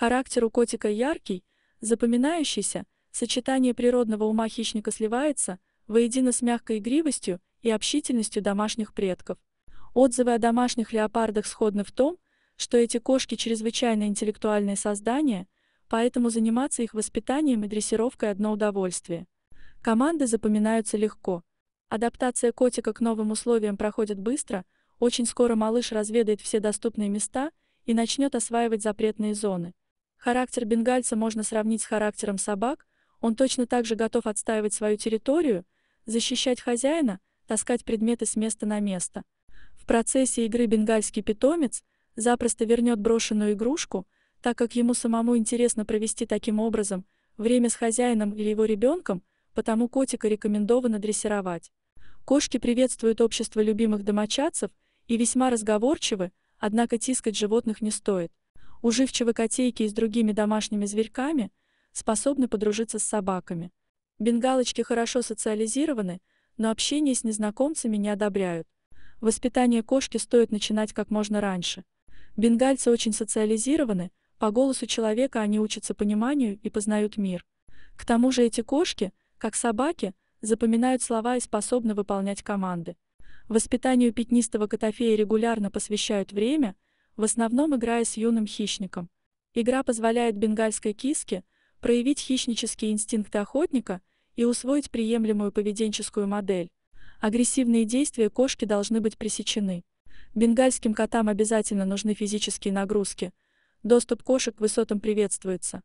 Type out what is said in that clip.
Характер у котика яркий, запоминающийся, сочетание природного ума хищника сливается, воедино с мягкой игривостью и общительностью домашних предков. Отзывы о домашних леопардах сходны в том, что эти кошки чрезвычайно интеллектуальные создания, поэтому заниматься их воспитанием и дрессировкой одно удовольствие. Команды запоминаются легко. Адаптация котика к новым условиям проходит быстро, очень скоро малыш разведает все доступные места и начнет осваивать запретные зоны. Характер бенгальца можно сравнить с характером собак, он точно так же готов отстаивать свою территорию, защищать хозяина, таскать предметы с места на место. В процессе игры бенгальский питомец запросто вернет брошенную игрушку, так как ему самому интересно провести таким образом время с хозяином или его ребенком, потому котика рекомендовано дрессировать. Кошки приветствуют общество любимых домочадцев и весьма разговорчивы, однако тискать животных не стоит. Уживчивы котейки и с другими домашними зверьками, способны подружиться с собаками. Бенгалочки хорошо социализированы, но общение с незнакомцами не одобряют. Воспитание кошки стоит начинать как можно раньше. Бенгальцы очень социализированы, по голосу человека они учатся пониманию и познают мир. К тому же эти кошки, как собаки, запоминают слова и способны выполнять команды. Воспитанию пятнистого котофея регулярно посвящают время – в основном играя с юным хищником. Игра позволяет бенгальской киске проявить хищнические инстинкты охотника и усвоить приемлемую поведенческую модель. Агрессивные действия кошки должны быть пресечены. Бенгальским котам обязательно нужны физические нагрузки. Доступ кошек к высотам приветствуется.